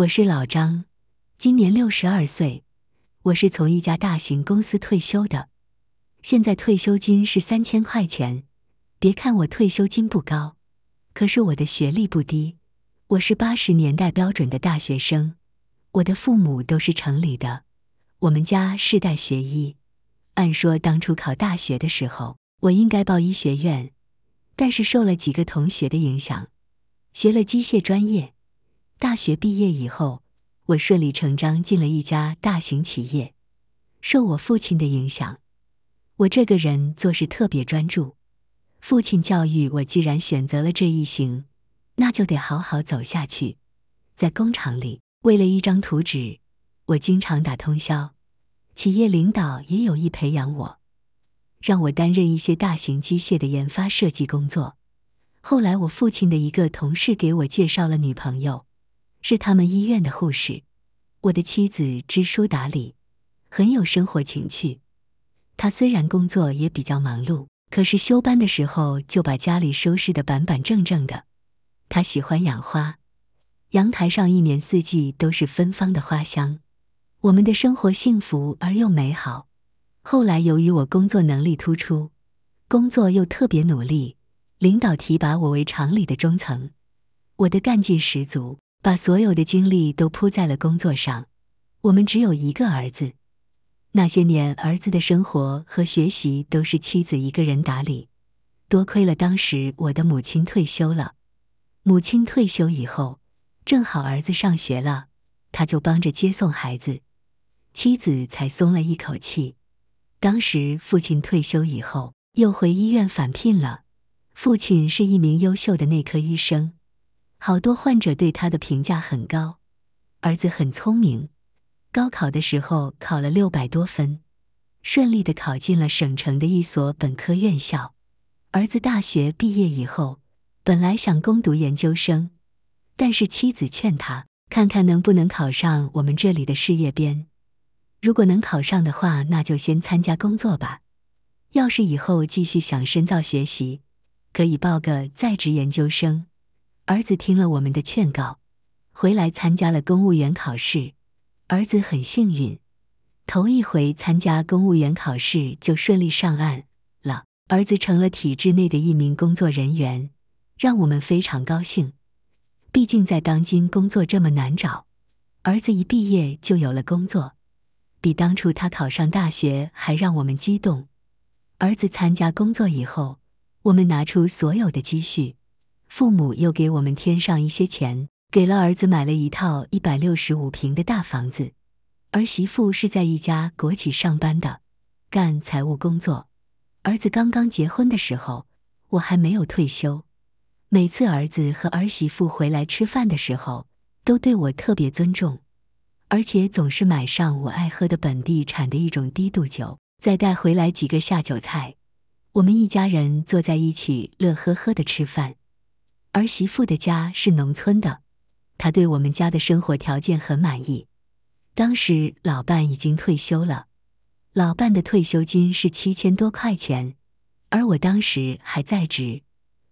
我是老张，今年六十二岁，我是从一家大型公司退休的，现在退休金是三千块钱。别看我退休金不高，可是我的学历不低，我是八十年代标准的大学生。我的父母都是城里的，我们家世代学医。按说当初考大学的时候，我应该报医学院，但是受了几个同学的影响，学了机械专业。大学毕业以后，我顺理成章进了一家大型企业。受我父亲的影响，我这个人做事特别专注。父亲教育我，既然选择了这一行，那就得好好走下去。在工厂里，为了一张图纸，我经常打通宵。企业领导也有意培养我，让我担任一些大型机械的研发设计工作。后来，我父亲的一个同事给我介绍了女朋友。是他们医院的护士，我的妻子知书达理，很有生活情趣。她虽然工作也比较忙碌，可是休班的时候就把家里收拾得板板正正的。她喜欢养花，阳台上一年四季都是芬芳的花香。我们的生活幸福而又美好。后来由于我工作能力突出，工作又特别努力，领导提拔我为厂里的中层。我的干劲十足。把所有的精力都扑在了工作上。我们只有一个儿子，那些年儿子的生活和学习都是妻子一个人打理。多亏了当时我的母亲退休了。母亲退休以后，正好儿子上学了，他就帮着接送孩子，妻子才松了一口气。当时父亲退休以后又回医院返聘了。父亲是一名优秀的内科医生。好多患者对他的评价很高，儿子很聪明，高考的时候考了六百多分，顺利的考进了省城的一所本科院校。儿子大学毕业以后，本来想攻读研究生，但是妻子劝他，看看能不能考上我们这里的事业编。如果能考上的话，那就先参加工作吧。要是以后继续想深造学习，可以报个在职研究生。儿子听了我们的劝告，回来参加了公务员考试。儿子很幸运，头一回参加公务员考试就顺利上岸了。儿子成了体制内的一名工作人员，让我们非常高兴。毕竟在当今工作这么难找，儿子一毕业就有了工作，比当初他考上大学还让我们激动。儿子参加工作以后，我们拿出所有的积蓄。父母又给我们添上一些钱，给了儿子买了一套一百六十五平的大房子。儿媳妇是在一家国企上班的，干财务工作。儿子刚刚结婚的时候，我还没有退休。每次儿子和儿媳妇回来吃饭的时候，都对我特别尊重，而且总是买上我爱喝的本地产的一种低度酒，再带回来几个下酒菜。我们一家人坐在一起，乐呵呵的吃饭。儿媳妇的家是农村的，她对我们家的生活条件很满意。当时老伴已经退休了，老伴的退休金是七千多块钱，而我当时还在职，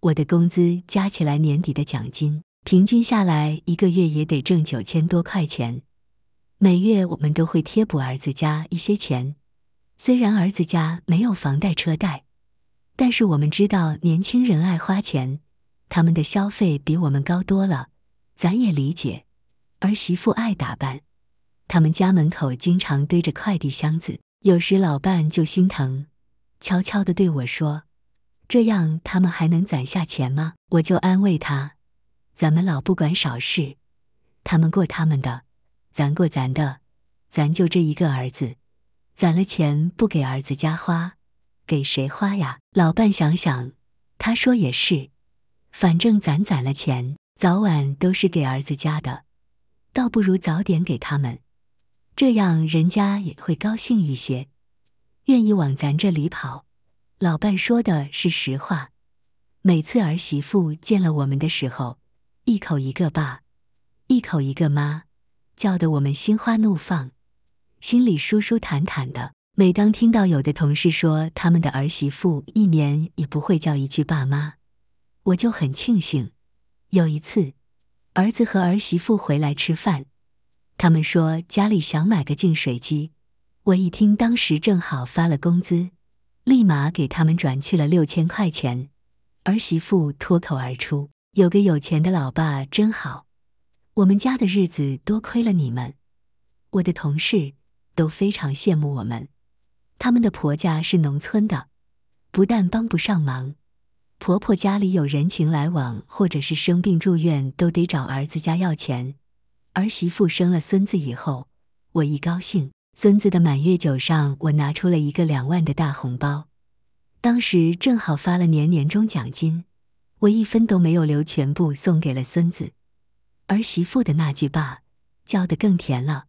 我的工资加起来年底的奖金，平均下来一个月也得挣九千多块钱。每月我们都会贴补儿子家一些钱，虽然儿子家没有房贷车贷，但是我们知道年轻人爱花钱。他们的消费比我们高多了，咱也理解。儿媳妇爱打扮，他们家门口经常堆着快递箱子，有时老伴就心疼，悄悄的对我说：“这样他们还能攒下钱吗？”我就安慰他：“咱们老不管少事，他们过他们的，咱过咱的。咱就这一个儿子，攒了钱不给儿子家花，给谁花呀？”老伴想想，他说：“也是。”反正咱攒了钱，早晚都是给儿子家的，倒不如早点给他们，这样人家也会高兴一些，愿意往咱这里跑。老伴说的是实话，每次儿媳妇见了我们的时候，一口一个爸，一口一个妈，叫得我们心花怒放，心里舒舒坦坦的。每当听到有的同事说他们的儿媳妇一年也不会叫一句爸妈。我就很庆幸，有一次，儿子和儿媳妇回来吃饭，他们说家里想买个净水机，我一听，当时正好发了工资，立马给他们转去了六千块钱。儿媳妇脱口而出：“有个有钱的老爸真好，我们家的日子多亏了你们。”我的同事都非常羡慕我们，他们的婆家是农村的，不但帮不上忙。婆婆家里有人情来往，或者是生病住院，都得找儿子家要钱。儿媳妇生了孙子以后，我一高兴，孙子的满月酒上，我拿出了一个两万的大红包。当时正好发了年年终奖金，我一分都没有留，全部送给了孙子。儿媳妇的那句“爸”叫得更甜了。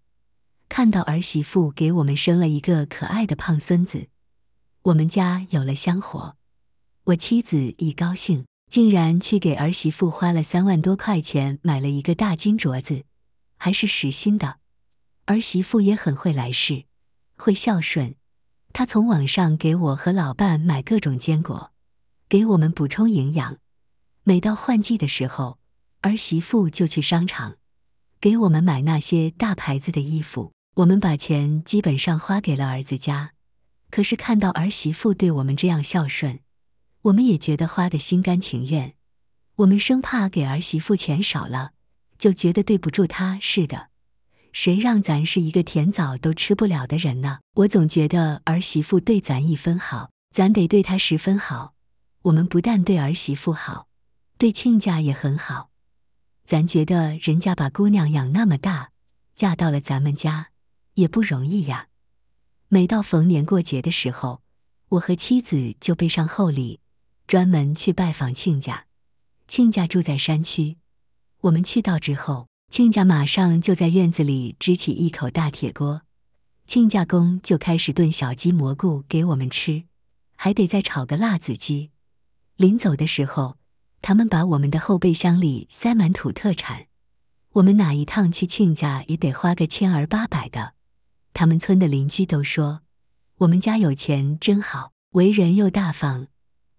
看到儿媳妇给我们生了一个可爱的胖孙子，我们家有了香火。我妻子一高兴，竟然去给儿媳妇花了三万多块钱买了一个大金镯子，还是实心的。儿媳妇也很会来事，会孝顺。她从网上给我和老伴买各种坚果，给我们补充营养。每到换季的时候，儿媳妇就去商场给我们买那些大牌子的衣服。我们把钱基本上花给了儿子家，可是看到儿媳妇对我们这样孝顺。我们也觉得花的心甘情愿，我们生怕给儿媳妇钱少了，就觉得对不住她似的。谁让咱是一个甜枣都吃不了的人呢？我总觉得儿媳妇对咱一分好，咱得对她十分好。我们不但对儿媳妇好，对亲家也很好。咱觉得人家把姑娘养那么大，嫁到了咱们家也不容易呀。每到逢年过节的时候，我和妻子就备上厚礼。专门去拜访亲家，亲家住在山区。我们去到之后，亲家马上就在院子里支起一口大铁锅，亲家公就开始炖小鸡蘑菇给我们吃，还得再炒个辣子鸡。临走的时候，他们把我们的后备箱里塞满土特产。我们哪一趟去亲家也得花个千儿八百的。他们村的邻居都说，我们家有钱真好，为人又大方。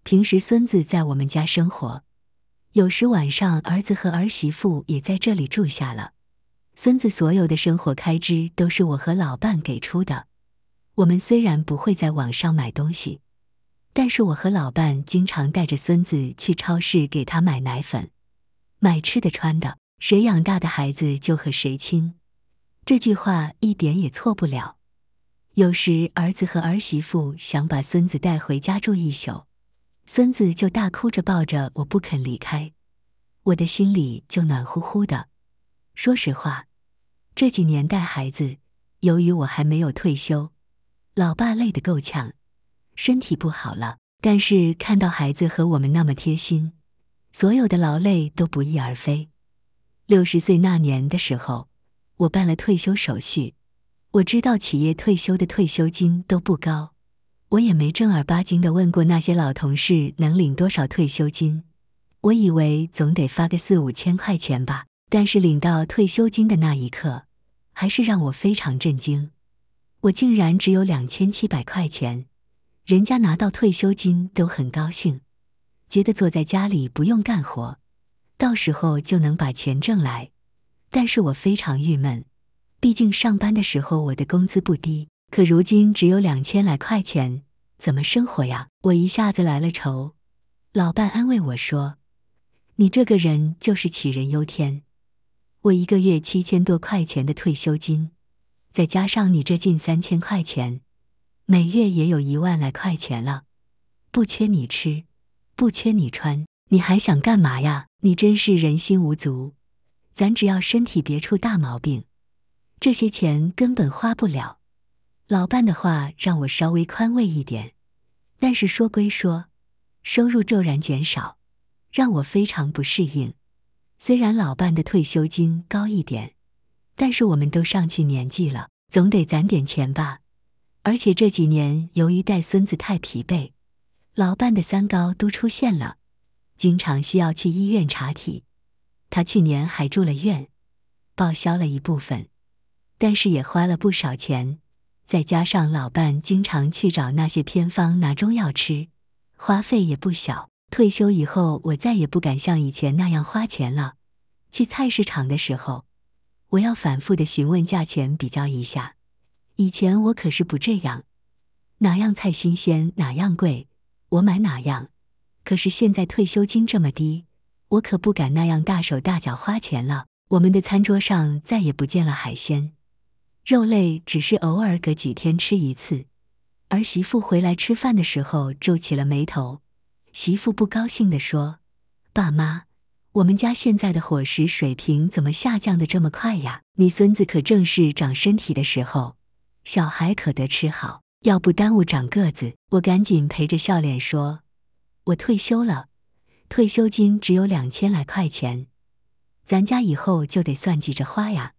平时孙子在我们家生活，有时晚上儿子和儿媳妇也在这里住下了。孙子所有的生活开支都是我和老伴给出的。我们虽然不会在网上买东西，但是我和老伴经常带着孙子去超市给他买奶粉、买吃的、穿的。谁养大的孩子就和谁亲，这句话一点也错不了。有时儿子和儿媳妇想把孙子带回家住一宿。孙子就大哭着抱着我不肯离开，我的心里就暖乎乎的。说实话，这几年带孩子，由于我还没有退休，老爸累得够呛，身体不好了。但是看到孩子和我们那么贴心，所有的劳累都不翼而飞。六十岁那年的时候，我办了退休手续。我知道企业退休的退休金都不高。我也没正儿八经的问过那些老同事能领多少退休金，我以为总得发个四五千块钱吧。但是领到退休金的那一刻，还是让我非常震惊，我竟然只有两千七百块钱。人家拿到退休金都很高兴，觉得坐在家里不用干活，到时候就能把钱挣来。但是我非常郁闷，毕竟上班的时候我的工资不低。可如今只有两千来块钱，怎么生活呀？我一下子来了愁。老伴安慰我说：“你这个人就是杞人忧天。我一个月七千多块钱的退休金，再加上你这近三千块钱，每月也有一万来块钱了，不缺你吃，不缺你穿，你还想干嘛呀？你真是人心无足。咱只要身体别出大毛病，这些钱根本花不了。”老伴的话让我稍微宽慰一点，但是说归说，收入骤然减少，让我非常不适应。虽然老伴的退休金高一点，但是我们都上去年纪了，总得攒点钱吧。而且这几年由于带孙子太疲惫，老伴的三高都出现了，经常需要去医院查体。他去年还住了院，报销了一部分，但是也花了不少钱。再加上老伴经常去找那些偏方拿中药吃，花费也不小。退休以后，我再也不敢像以前那样花钱了。去菜市场的时候，我要反复的询问价钱，比较一下。以前我可是不这样，哪样菜新鲜哪样贵，我买哪样。可是现在退休金这么低，我可不敢那样大手大脚花钱了。我们的餐桌上再也不见了海鲜。肉类只是偶尔隔几天吃一次，儿媳妇回来吃饭的时候皱起了眉头。媳妇不高兴地说：“爸妈，我们家现在的伙食水平怎么下降的这么快呀？你孙子可正是长身体的时候，小孩可得吃好，要不耽误长个子。”我赶紧陪着笑脸说：“我退休了，退休金只有两千来块钱，咱家以后就得算计着花呀。”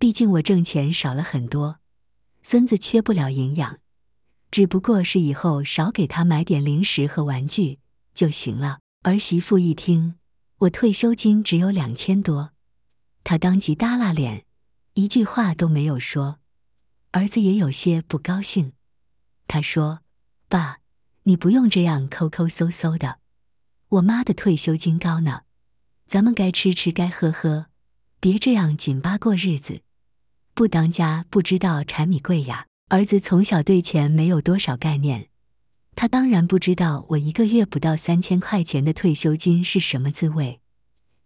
毕竟我挣钱少了很多，孙子缺不了营养，只不过是以后少给他买点零食和玩具就行了。儿媳妇一听我退休金只有两千多，她当即耷拉脸，一句话都没有说。儿子也有些不高兴，他说：“爸，你不用这样抠抠搜搜的，我妈的退休金高呢，咱们该吃吃该喝喝，别这样紧巴过日子。”不当家，不知道柴米贵呀。儿子从小对钱没有多少概念，他当然不知道我一个月不到三千块钱的退休金是什么滋味。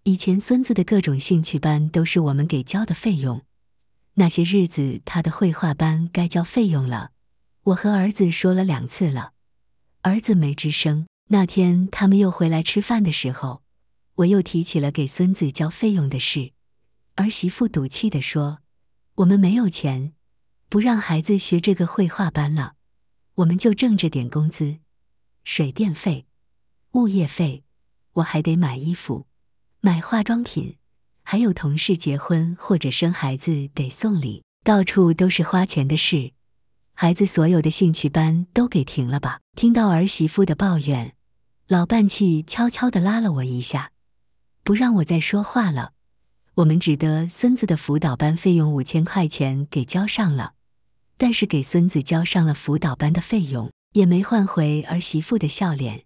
以前孙子的各种兴趣班都是我们给交的费用，那些日子他的绘画班该交费用了，我和儿子说了两次了，儿子没吱声。那天他们又回来吃饭的时候，我又提起了给孙子交费用的事，儿媳妇赌气地说。我们没有钱，不让孩子学这个绘画班了。我们就挣着点工资，水电费、物业费，我还得买衣服、买化妆品，还有同事结婚或者生孩子得送礼，到处都是花钱的事。孩子所有的兴趣班都给停了吧？听到儿媳妇的抱怨，老伴气悄悄地拉了我一下，不让我再说话了。我们只得孙子的辅导班费用五千块钱给交上了，但是给孙子交上了辅导班的费用，也没换回儿媳妇的笑脸。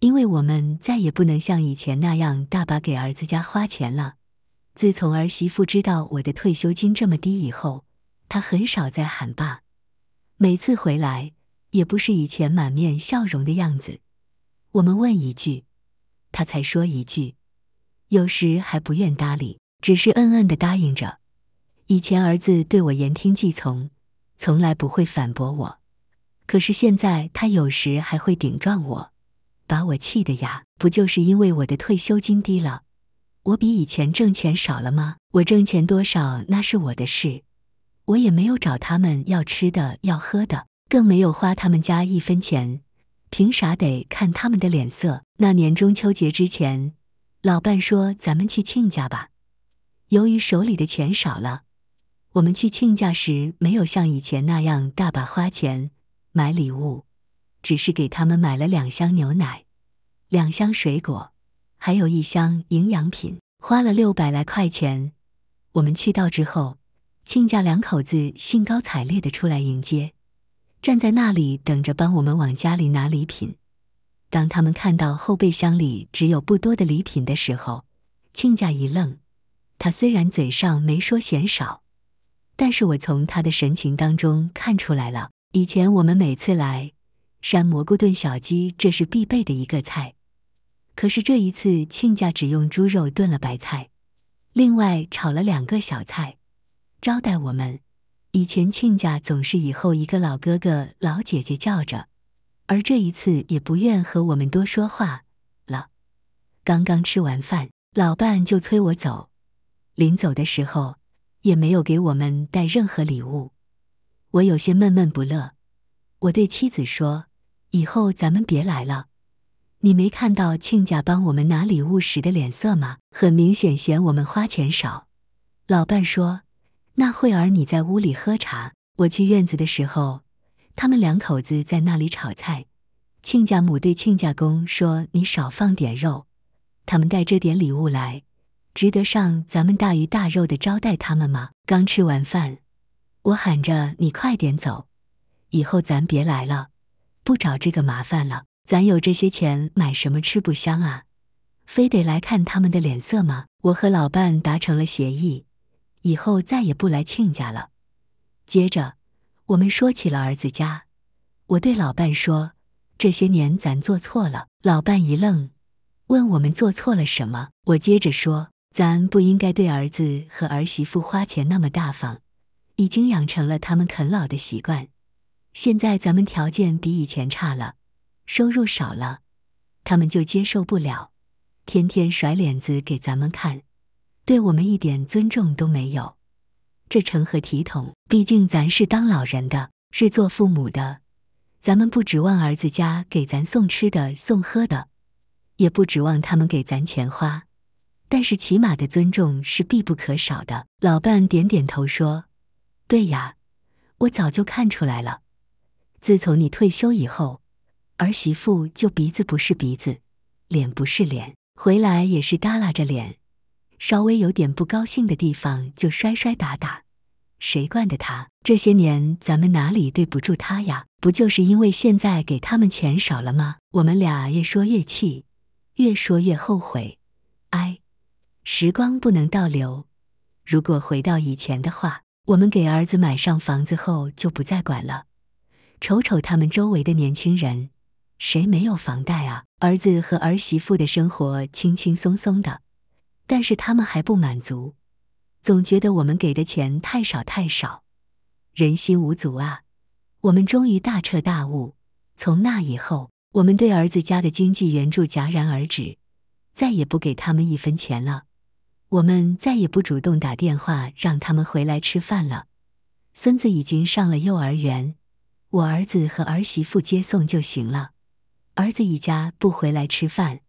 因为我们再也不能像以前那样大把给儿子家花钱了。自从儿媳妇知道我的退休金这么低以后，她很少再喊爸。每次回来，也不是以前满面笑容的样子。我们问一句，他才说一句，有时还不愿搭理。只是嗯嗯地答应着。以前儿子对我言听计从，从来不会反驳我。可是现在他有时还会顶撞我，把我气的呀！不就是因为我的退休金低了，我比以前挣钱少了吗？我挣钱多少那是我的事，我也没有找他们要吃的要喝的，更没有花他们家一分钱，凭啥得看他们的脸色？那年中秋节之前，老伴说：“咱们去亲家吧。”由于手里的钱少了，我们去亲家时没有像以前那样大把花钱买礼物，只是给他们买了两箱牛奶、两箱水果，还有一箱营养品，花了六百来块钱。我们去到之后，亲家两口子兴高采烈的出来迎接，站在那里等着帮我们往家里拿礼品。当他们看到后备箱里只有不多的礼品的时候，亲家一愣。他虽然嘴上没说嫌少，但是我从他的神情当中看出来了。以前我们每次来，山蘑菇炖小鸡这是必备的一个菜，可是这一次亲家只用猪肉炖了白菜，另外炒了两个小菜招待我们。以前亲家总是以后一个老哥哥、老姐姐叫着，而这一次也不愿和我们多说话了。刚刚吃完饭，老伴就催我走。临走的时候，也没有给我们带任何礼物，我有些闷闷不乐。我对妻子说：“以后咱们别来了，你没看到亲家帮我们拿礼物时的脸色吗？很明显嫌我们花钱少。”老伴说：“那会儿你在屋里喝茶，我去院子的时候，他们两口子在那里炒菜。亲家母对亲家公说：‘你少放点肉。’他们带这点礼物来。”值得上咱们大鱼大肉的招待他们吗？刚吃完饭，我喊着你快点走，以后咱别来了，不找这个麻烦了。咱有这些钱买什么吃不香啊？非得来看他们的脸色吗？我和老伴达成了协议，以后再也不来亲家了。接着，我们说起了儿子家。我对老伴说，这些年咱做错了。老伴一愣，问我们做错了什么？我接着说。咱不应该对儿子和儿媳妇花钱那么大方，已经养成了他们啃老的习惯。现在咱们条件比以前差了，收入少了，他们就接受不了，天天甩脸子给咱们看，对我们一点尊重都没有，这成何体统？毕竟咱是当老人的，是做父母的，咱们不指望儿子家给咱送吃的、送喝的，也不指望他们给咱钱花。但是起码的尊重是必不可少的。老伴点点头说：“对呀，我早就看出来了。自从你退休以后，儿媳妇就鼻子不是鼻子，脸不是脸，回来也是耷拉着脸，稍微有点不高兴的地方就摔摔打打。谁惯的她？这些年咱们哪里对不住她呀？不就是因为现在给他们钱少了吗？”我们俩越说越气，越说越后悔，哎。时光不能倒流，如果回到以前的话，我们给儿子买上房子后就不再管了。瞅瞅他们周围的年轻人，谁没有房贷啊？儿子和儿媳妇的生活轻轻松松的，但是他们还不满足，总觉得我们给的钱太少太少，人心无足啊！我们终于大彻大悟，从那以后，我们对儿子家的经济援助戛然而止，再也不给他们一分钱了。我们再也不主动打电话让他们回来吃饭了。孙子已经上了幼儿园，我儿子和儿媳妇接送就行了。儿子一家不回来吃饭，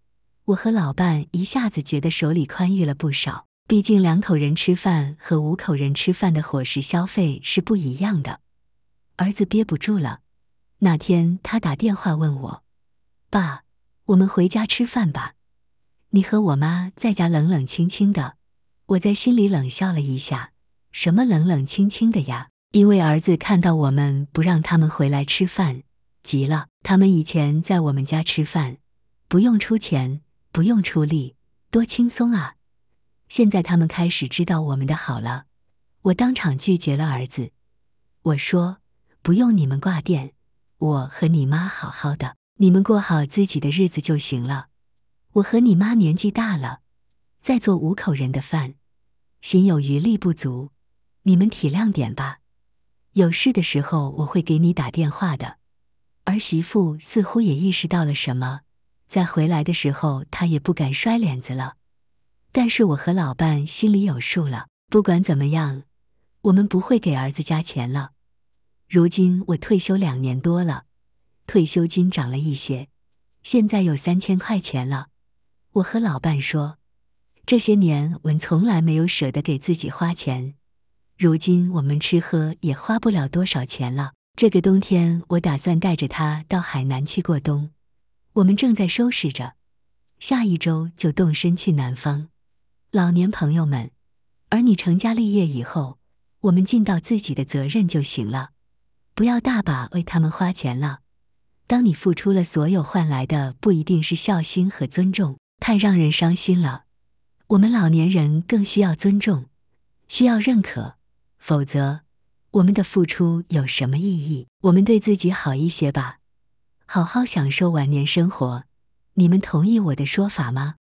我和老伴一下子觉得手里宽裕了不少。毕竟两口人吃饭和五口人吃饭的伙食消费是不一样的。儿子憋不住了，那天他打电话问我：“爸，我们回家吃饭吧？你和我妈在家冷冷清清的。”我在心里冷笑了一下，什么冷冷清清的呀？因为儿子看到我们不让他们回来吃饭，急了。他们以前在我们家吃饭，不用出钱，不用出力，多轻松啊！现在他们开始知道我们的好了。我当场拒绝了儿子，我说：“不用你们挂电，我和你妈好好的，你们过好自己的日子就行了。我和你妈年纪大了。”在做五口人的饭，心有余力不足，你们体谅点吧。有事的时候我会给你打电话的。儿媳妇似乎也意识到了什么，在回来的时候她也不敢摔脸子了。但是我和老伴心里有数了，不管怎么样，我们不会给儿子加钱了。如今我退休两年多了，退休金涨了一些，现在有三千块钱了。我和老伴说。这些年，我们从来没有舍得给自己花钱。如今，我们吃喝也花不了多少钱了。这个冬天，我打算带着他到海南去过冬。我们正在收拾着，下一周就动身去南方。老年朋友们，而你成家立业以后，我们尽到自己的责任就行了，不要大把为他们花钱了。当你付出了所有，换来的不一定是孝心和尊重，太让人伤心了。我们老年人更需要尊重，需要认可，否则，我们的付出有什么意义？我们对自己好一些吧，好好享受晚年生活。你们同意我的说法吗？